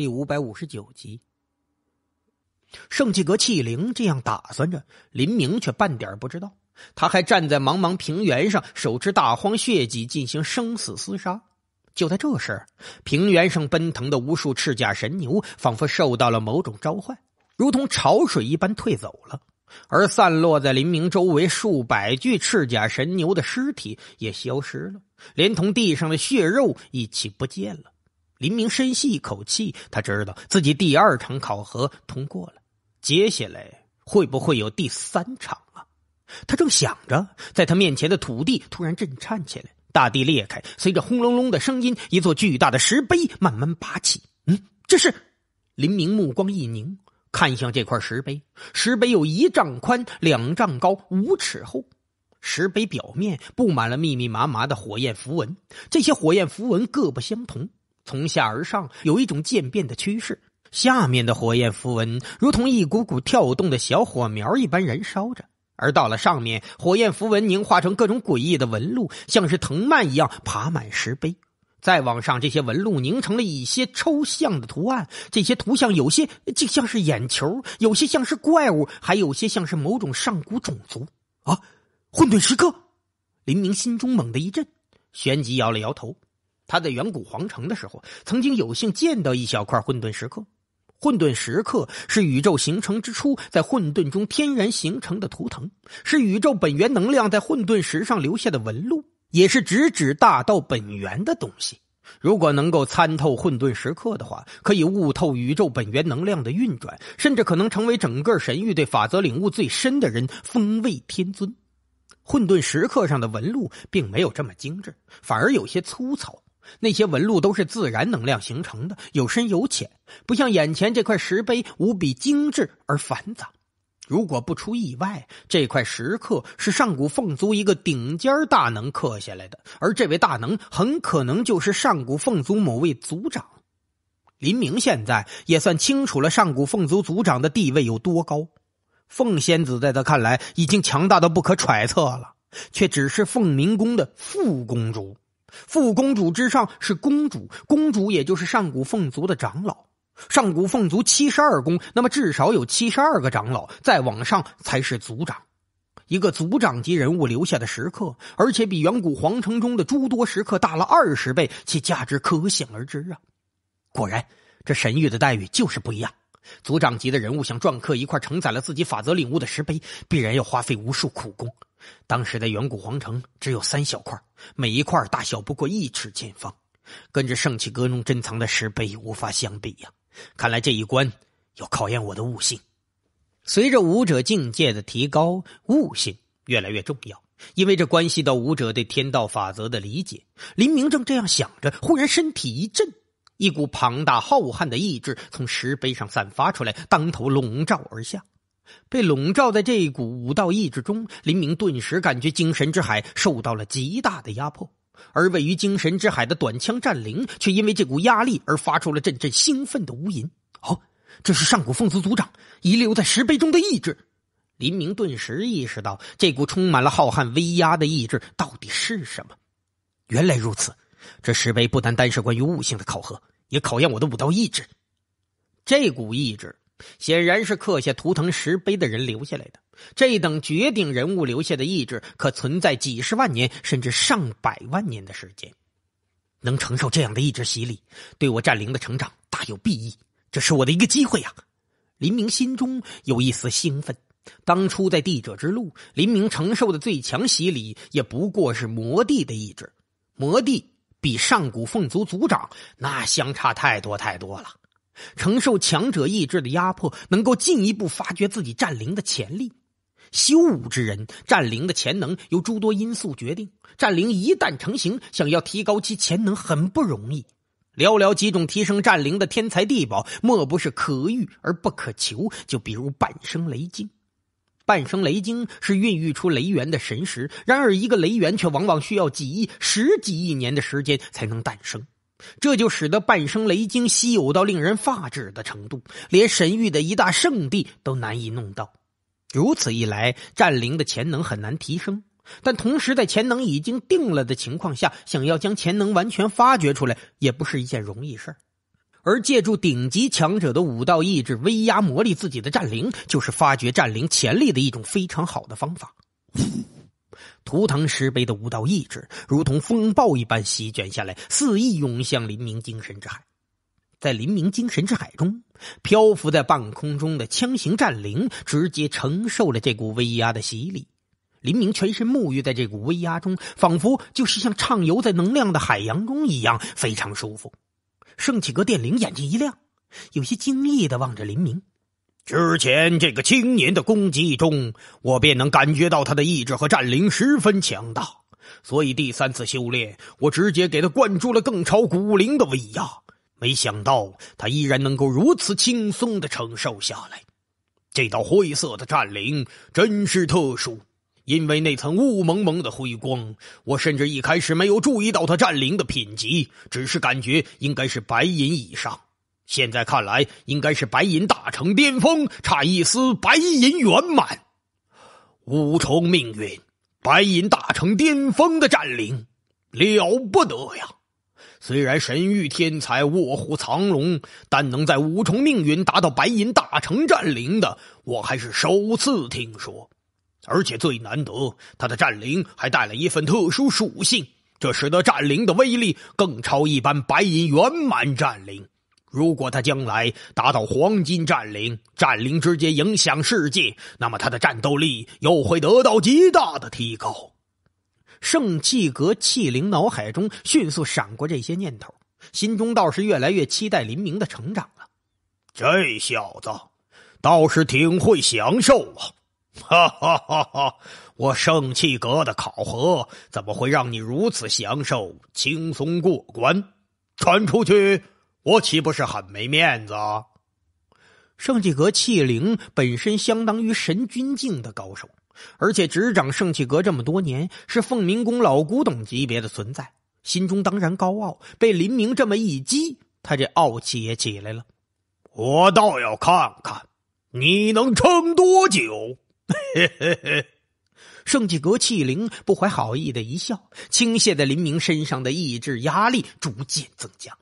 第五百五十九集，圣气阁气灵这样打算着，林明却半点不知道。他还站在茫茫平原上，手持大荒血戟进行生死厮杀。就在这时，平原上奔腾的无数赤甲神牛仿佛受到了某种召唤，如同潮水一般退走了。而散落在林明周围数百具赤甲神牛的尸体也消失了，连同地上的血肉一起不见了。林明深吸一口气，他知道自己第二场考核通过了。接下来会不会有第三场啊？他正想着，在他面前的土地突然震颤起来，大地裂开，随着轰隆隆的声音，一座巨大的石碑慢慢拔起。嗯，这是？林明目光一凝，看向这块石碑。石碑有一丈宽，两丈高，五尺厚。石碑表面布满了密密麻麻的火焰符文，这些火焰符文各不相同。从下而上，有一种渐变的趋势。下面的火焰符文如同一股股跳动的小火苗一般燃烧着，而到了上面，火焰符文凝化成各种诡异的纹路，像是藤蔓一样爬满石碑。再往上，这些纹路凝成了一些抽象的图案。这些图像有些竟像是眼球，有些像是怪物，还有些像是某种上古种族。啊！混沌时刻，林明心中猛的一震，旋即摇了摇头。他在远古皇城的时候，曾经有幸见到一小块混沌石刻。混沌石刻是宇宙形成之初在混沌中天然形成的图腾，是宇宙本源能量在混沌石上留下的纹路，也是直指大道本源的东西。如果能够参透混沌石刻的话，可以悟透宇宙本源能量的运转，甚至可能成为整个神域对法则领悟最深的人——风位天尊。混沌石刻上的纹路并没有这么精致，反而有些粗糙。那些纹路都是自然能量形成的，有深有浅，不像眼前这块石碑无比精致而繁杂。如果不出意外，这块石刻是上古凤族一个顶尖大能刻下来的，而这位大能很可能就是上古凤族某位族长。林明现在也算清楚了上古凤族族长的地位有多高，凤仙子在他看来已经强大到不可揣测了，却只是凤鸣宫的副公主。副公主之上是公主，公主也就是上古凤族的长老。上古凤族七十二宫，那么至少有七十二个长老。再往上才是族长，一个族长级人物留下的石刻，而且比远古皇城中的诸多石刻大了二十倍，其价值可想而知啊！果然，这神域的待遇就是不一样。族长级的人物想篆刻一块承载了自己法则领悟的石碑，必然要花费无数苦功。当时的远古皇城只有三小块，每一块大小不过一尺见方，跟这圣器阁中珍藏的石碑无法相比呀。看来这一关要考验我的悟性。随着武者境界的提高，悟性越来越重要，因为这关系到武者对天道法则的理解。林明正这样想着，忽然身体一震，一股庞大浩瀚的意志从石碑上散发出来，当头笼罩而下。被笼罩在这一股武道意志中，林明顿时感觉精神之海受到了极大的压迫，而位于精神之海的短枪战灵却因为这股压力而发出了阵阵兴奋的呜吟。哦，这是上古凤族族长遗留在石碑中的意志。林明顿时意识到，这股充满了浩瀚威压的意志到底是什么。原来如此，这石碑不单单是关于悟性的考核，也考验我的武道意志。这股意志。显然是刻下图腾石碑的人留下来的。这等绝顶人物留下的意志，可存在几十万年，甚至上百万年的时间。能承受这样的意志洗礼，对我战灵的成长大有裨益。这是我的一个机会呀！林明心中有一丝兴奋。当初在帝者之路，林明承受的最强洗礼，也不过是魔帝的意志。魔帝比上古凤族族长，那相差太多太多了。承受强者意志的压迫，能够进一步发掘自己战灵的潜力。修武之人战灵的潜能由诸多因素决定，战灵一旦成型，想要提高其潜能很不容易。寥寥几种提升战灵的天才地宝，莫不是可遇而不可求。就比如半生雷晶，半生雷晶是孕育出雷源的神石，然而一个雷源却往往需要几亿、十几亿年的时间才能诞生。这就使得半生雷晶稀有到令人发指的程度，连神域的一大圣地都难以弄到。如此一来，战灵的潜能很难提升。但同时，在潜能已经定了的情况下，想要将潜能完全发掘出来，也不是一件容易事而借助顶级强者的武道意志威压磨砺自己的战灵，就是发掘战灵潜力的一种非常好的方法。图腾石碑的无道意志如同风暴一般席卷下来，肆意涌向黎明精神之海。在黎明精神之海中，漂浮在半空中的枪形战灵直接承受了这股威压的洗礼。黎明全身沐浴在这股威压中，仿佛就是像畅游在能量的海洋中一样，非常舒服。圣启格电灵眼睛一亮，有些惊异的望着黎明。之前这个青年的攻击中，我便能感觉到他的意志和战灵十分强大，所以第三次修炼，我直接给他灌注了更超古灵的威压。没想到他依然能够如此轻松的承受下来。这道灰色的战灵真是特殊，因为那层雾蒙蒙的辉光，我甚至一开始没有注意到他战灵的品级，只是感觉应该是白银以上。现在看来，应该是白银大成巅峰，差一丝白银圆满。五重命运，白银大成巅峰的战灵了不得呀！虽然神域天才卧虎藏龙，但能在五重命运达到白银大成战灵的，我还是首次听说。而且最难得，他的战灵还带了一份特殊属性，这使得战灵的威力更超一般白银圆满战灵。如果他将来达到黄金战灵，战灵直接影响世界，那么他的战斗力又会得到极大的提高。圣气阁气灵脑海中迅速闪过这些念头，心中倒是越来越期待林明的成长了。这小子倒是挺会享受啊！哈哈哈哈！我圣气阁的考核怎么会让你如此享受，轻松过关？传出去！我岂不是很没面子？圣气阁气灵本身相当于神君境的高手，而且执掌圣气阁这么多年，是凤鸣宫老古董级别的存在，心中当然高傲。被林明这么一激，他这傲气也起来了。我倒要看看你能撑多久！圣气阁气灵不怀好意的一笑，倾泻在林明身上的意志压力逐渐增加。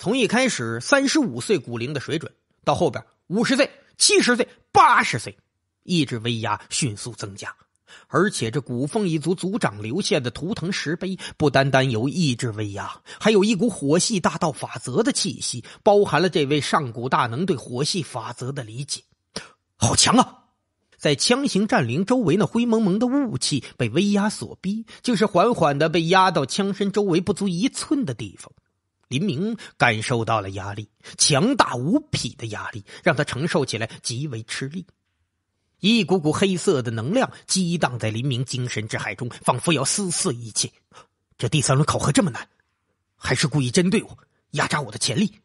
从一开始，三十五岁古龄的水准，到后边五十岁、七十岁、八十岁，意志威压迅速增加。而且这古凤一族族长留下的图腾石碑，不单单有意志威压，还有一股火系大道法则的气息，包含了这位上古大能对火系法则的理解。好强啊！在枪形战灵周围那灰蒙蒙的雾气被威压所逼，竟是缓缓的被压到枪身周围不足一寸的地方。林明感受到了压力，强大无匹的压力让他承受起来极为吃力。一股股黑色的能量激荡在林明精神之海中，仿佛要撕碎一切。这第三轮考核这么难，还是故意针对我，压榨我的潜力？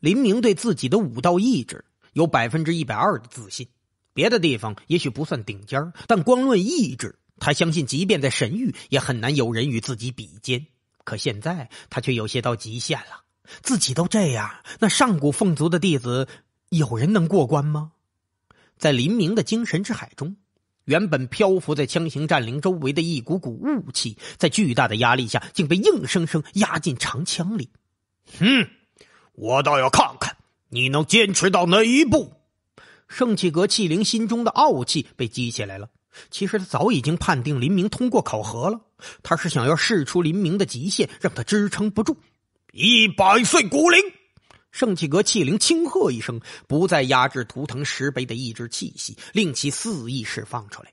林明对自己的武道意志有百分之一百二的自信。别的地方也许不算顶尖，但光论意志，他相信即便在神域，也很难有人与自己比肩。可现在他却有些到极限了，自己都这样，那上古凤族的弟子有人能过关吗？在林明的精神之海中，原本漂浮在枪形战灵周围的一股股雾气，在巨大的压力下，竟被硬生生压进长枪里。哼，我倒要看看你能坚持到哪一步！圣气阁器灵心中的傲气被激起来了。其实他早已经判定林明通过考核了，他是想要试出林明的极限，让他支撑不住。一百岁古灵，圣气阁气灵轻喝一声，不再压制图腾石碑的抑制气息，令其肆意释放出来。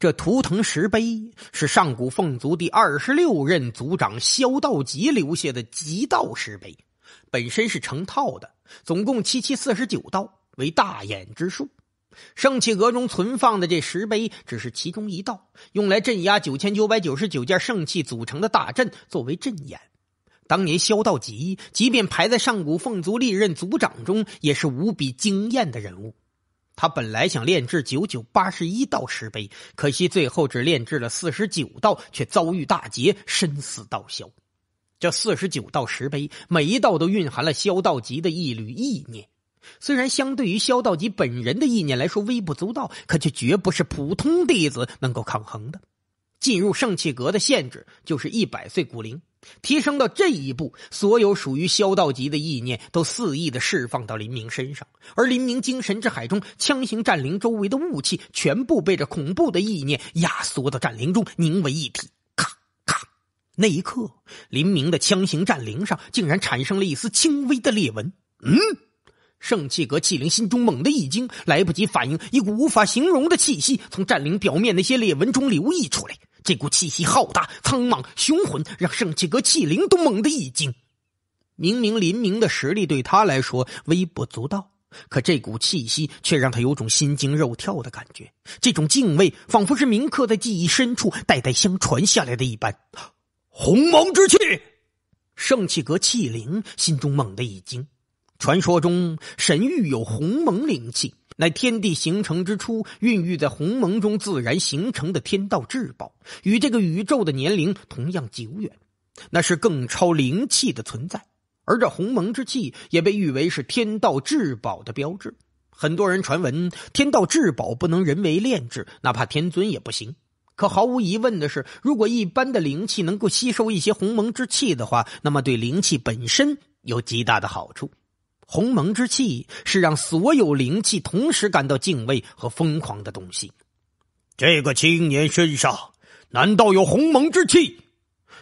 这图腾石碑是上古凤族第二十六任族长萧道吉留下的极道石碑，本身是成套的，总共七七四十九道，为大眼之术。圣器阁中存放的这石碑，只是其中一道，用来镇压九千九百九十九件圣器组成的大阵作为阵眼。当年萧道吉，即便排在上古凤族历任族长中，也是无比惊艳的人物。他本来想炼制九九八十一道石碑，可惜最后只炼制了四十九道，却遭遇大劫，身死道消。这四十九道石碑，每一道都蕴含了萧道吉的一缕意念。虽然相对于萧道吉本人的意念来说微不足道，可却绝不是普通弟子能够抗衡的。进入圣气阁的限制就是一百岁骨龄，提升到这一步，所有属于萧道吉的意念都肆意的释放到林明身上，而林明精神之海中枪形战灵周围的雾气全部被这恐怖的意念压缩到战灵中凝为一体。咔咔，那一刻，林明的枪形战灵上竟然产生了一丝轻微的裂纹。嗯。圣气阁气灵心中猛地一惊，来不及反应，一股无法形容的气息从战灵表面那些裂纹中流溢出来。这股气息浩大、苍茫、雄浑，让圣气阁气灵都猛地一惊。明明林明的实力对他来说微不足道，可这股气息却让他有种心惊肉跳的感觉。这种敬畏，仿佛是铭刻在记忆深处、代代相传下来的一般。鸿蒙之气，圣气阁气灵心中猛地一惊。传说中，神域有鸿蒙灵气，乃天地形成之初孕育在鸿蒙中自然形成的天道至宝，与这个宇宙的年龄同样久远。那是更超灵气的存在，而这鸿蒙之气也被誉为是天道至宝的标志。很多人传闻，天道至宝不能人为炼制，哪怕天尊也不行。可毫无疑问的是，如果一般的灵气能够吸收一些鸿蒙之气的话，那么对灵气本身有极大的好处。鸿蒙之气是让所有灵气同时感到敬畏和疯狂的东西。这个青年身上难道有鸿蒙之气？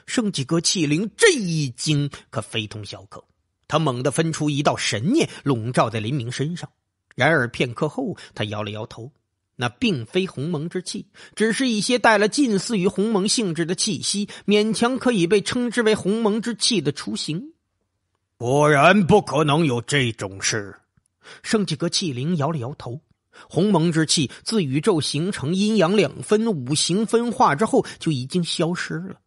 圣几阁气灵这一惊可非同小可。他猛地分出一道神念笼罩在林明身上，然而片刻后，他摇了摇头，那并非鸿蒙之气，只是一些带了近似于鸿蒙性质的气息，勉强可以被称之为鸿蒙之气的雏形。果然不可能有这种事。圣迹阁器灵摇了摇头。鸿蒙之气自宇宙形成阴阳两分、五行分化之后就已经消失了。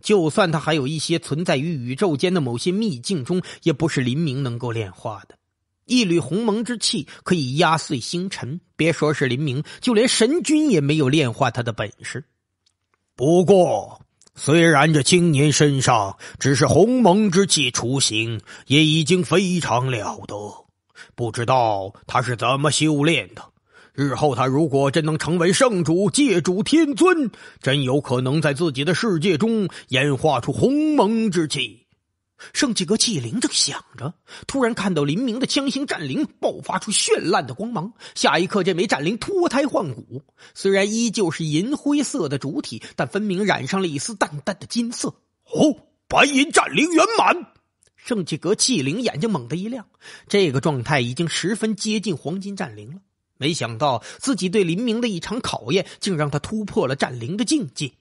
就算它还有一些存在于宇宙间的某些秘境中，也不是林明能够炼化的。一缕鸿蒙之气可以压碎星辰，别说是林明，就连神君也没有炼化它的本事。不过……虽然这青年身上只是鸿蒙之气雏形，也已经非常了得。不知道他是怎么修炼的。日后他如果真能成为圣主、界主、天尊，真有可能在自己的世界中演化出鸿蒙之气。圣迹阁器灵正想着，突然看到林明的枪形战灵爆发出绚烂的光芒。下一刻，这枚战灵脱胎换骨，虽然依旧是银灰色的主体，但分明染上了一丝淡淡的金色。哦，白银战灵圆满！圣迹阁器灵眼睛猛地一亮，这个状态已经十分接近黄金战灵了。没想到自己对林明的一场考验，竟让他突破了战灵的境界。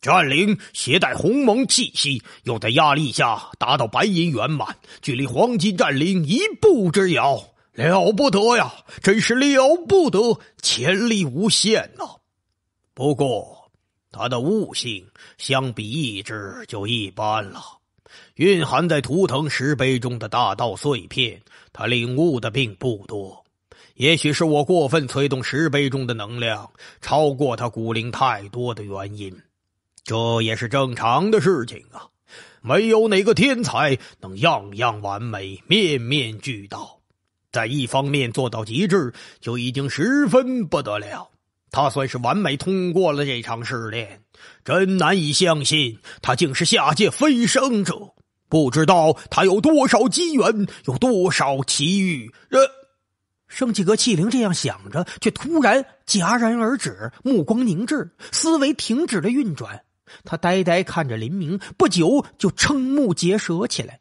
战灵携带鸿蒙气息，又在压力下达到白银圆满，距离黄金战灵一步之遥，了不得呀！真是了不得，潜力无限呐。不过，他的悟性相比意志就一般了。蕴含在图腾石碑中的大道碎片，他领悟的并不多。也许是我过分催动石碑中的能量，超过他骨灵太多的原因。这也是正常的事情啊！没有哪个天才能样样完美、面面俱到，在一方面做到极致就已经十分不得了。他算是完美通过了这场试炼，真难以相信他竟是下界飞升者。不知道他有多少机缘，有多少奇遇。呃，圣气阁气灵这样想着，却突然戛然而止，目光凝滞，思维停止了运转。他呆呆看着林明，不久就瞠目结舌起来。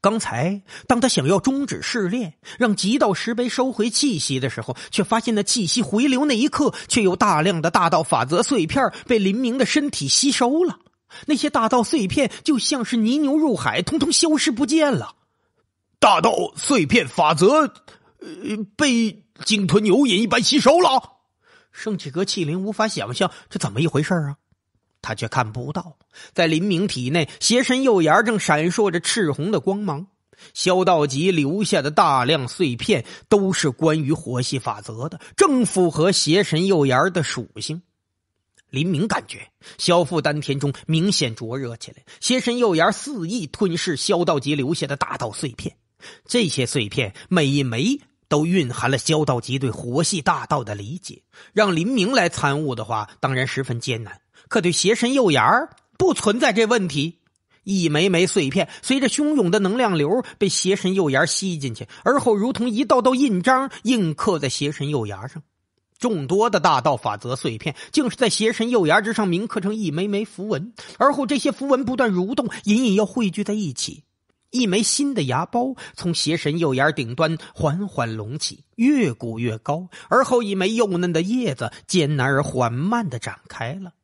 刚才当他想要终止试炼，让极道石碑收回气息的时候，却发现那气息回流那一刻，却有大量的大道法则碎片被林明的身体吸收了。那些大道碎片就像是泥牛入海，通通消失不见了。大道碎片法则，呃，被鲸吞牛饮一般吸收了。圣气阁器灵无法想象这怎么一回事啊！他却看不到，在林明体内，邪神右眼正闪烁着赤红的光芒。萧道吉留下的大量碎片都是关于火系法则的，正符合邪神右眼的属性。林明感觉萧父丹田中明显灼热起来，邪神右眼肆意吞噬萧道吉留下的大道碎片。这些碎片每一枚都蕴含了萧道吉对火系大道的理解，让林明来参悟的话，当然十分艰难。可对邪神右眼儿不存在这问题。一枚枚碎片随着汹涌的能量流被邪神右眼吸进去，而后如同一道道印章印刻在邪神右牙上。众多的大道法则碎片竟是在邪神右牙之上铭刻成一枚枚符文，而后这些符文不断蠕动，隐隐要汇聚在一起。一枚新的芽包从邪神右眼顶端缓缓隆起，越鼓越高，而后一枚幼嫩的叶子艰难而缓慢的展开了。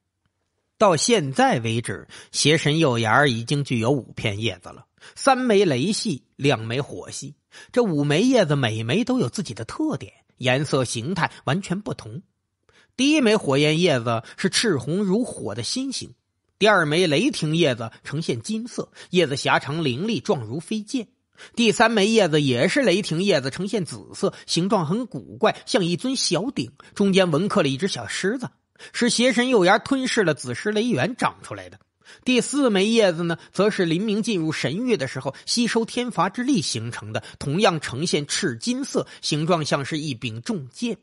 到现在为止，邪神右眼儿已经具有五片叶子了：三枚雷系，两枚火系。这五枚叶子每枚都有自己的特点，颜色、形态完全不同。第一枚火焰叶子是赤红如火的心形，第二枚雷霆叶子呈现金色，叶子狭长凌厉，状如飞剑；第三枚叶子也是雷霆叶子，呈现紫色，形状很古怪，像一尊小鼎，中间纹刻了一只小狮子。是邪神幼芽吞噬了紫石雷源长出来的。第四枚叶子呢，则是黎明进入神域的时候吸收天罚之力形成的，同样呈现赤金色，形状像是一柄重剑。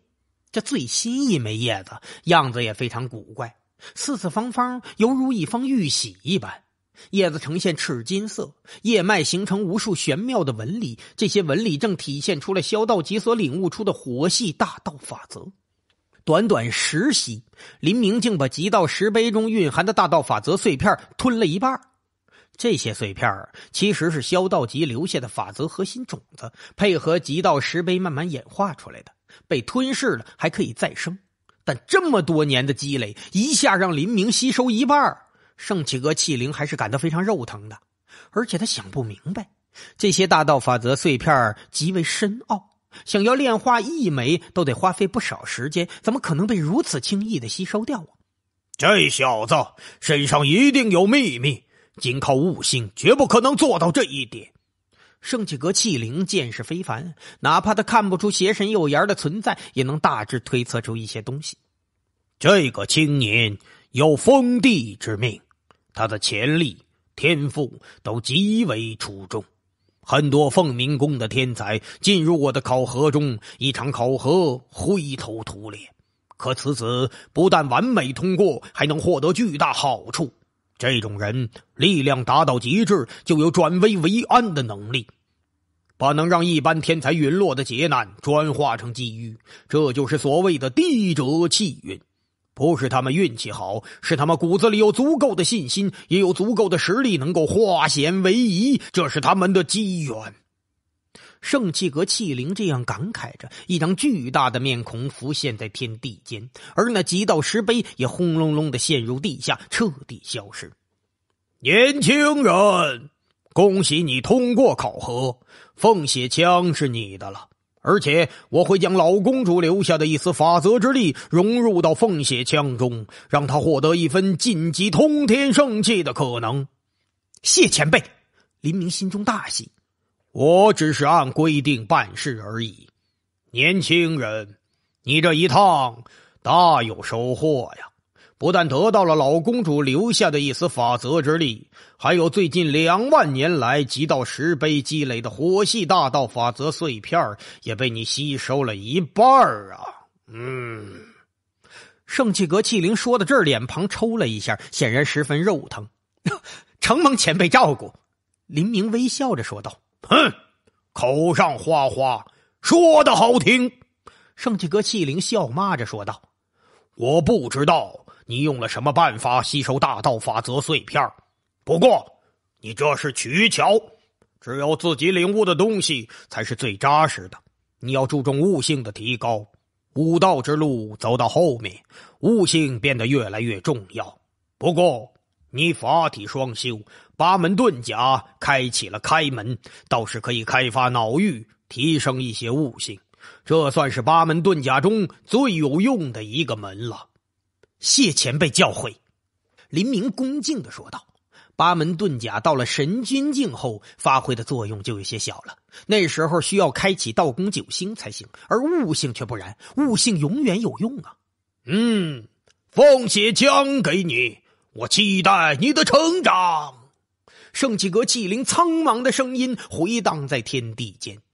这最新一枚叶子样子也非常古怪，四四方方，犹如一方玉玺一般。叶子呈现赤金色，叶脉形成无数玄妙的纹理，这些纹理正体现出了萧道吉所领悟出的火系大道法则。短短十息，林明竟把极道石碑中蕴含的大道法则碎片吞了一半。这些碎片其实是萧道吉留下的法则核心种子，配合极道石碑慢慢演化出来的。被吞噬了还可以再生，但这么多年的积累一下让林明吸收一半，圣启阁器灵还是感到非常肉疼的。而且他想不明白，这些大道法则碎片极为深奥。想要炼化一枚，都得花费不少时间，怎么可能被如此轻易的吸收掉？啊？这小子身上一定有秘密，仅靠悟性绝不可能做到这一点。圣气阁气灵见识非凡，哪怕他看不出邪神幼芽的存在，也能大致推测出一些东西。这个青年有封地之命，他的潜力、天赋都极为出众。很多凤鸣宫的天才进入我的考核中，一场考核灰头土脸，可此子不但完美通过，还能获得巨大好处。这种人力量达到极致，就有转危为安的能力，把能让一般天才陨落的劫难转化成机遇，这就是所谓的地者气运。不是他们运气好，是他们骨子里有足够的信心，也有足够的实力，能够化险为夷，这是他们的机缘。圣气阁气灵这样感慨着，一张巨大的面孔浮现在天地间，而那几道石碑也轰隆隆的陷入地下，彻底消失。年轻人，恭喜你通过考核，凤血枪是你的了。而且我会将老公主留下的一丝法则之力融入到凤血枪中，让她获得一分晋级通天圣器的可能。谢前辈，林明心中大喜。我只是按规定办事而已。年轻人，你这一趟大有收获呀。不但得到了老公主留下的一丝法则之力，还有最近两万年来集到石碑积累的火系大道法则碎片也被你吸收了一半啊！嗯，圣气阁气灵说到这儿，脸庞抽了一下，显然十分肉疼。承蒙前辈照顾，林明微笑着说道：“哼，口上花花，说的好听。”圣气阁气灵笑骂着说道：“我不知道。”你用了什么办法吸收大道法则碎片？不过，你这是取巧。只有自己领悟的东西才是最扎实的。你要注重悟性的提高。武道之路走到后面，悟性变得越来越重要。不过，你法体双修，八门遁甲开启了开门，倒是可以开发脑域，提升一些悟性。这算是八门遁甲中最有用的一个门了。谢前辈教诲，林明恭敬的说道：“八门遁甲到了神君境后，发挥的作用就有些小了。那时候需要开启道功九星才行，而悟性却不然，悟性永远有用啊。”嗯，凤血将给你，我期待你的成长。圣气阁气灵苍茫的声音回荡在天地间。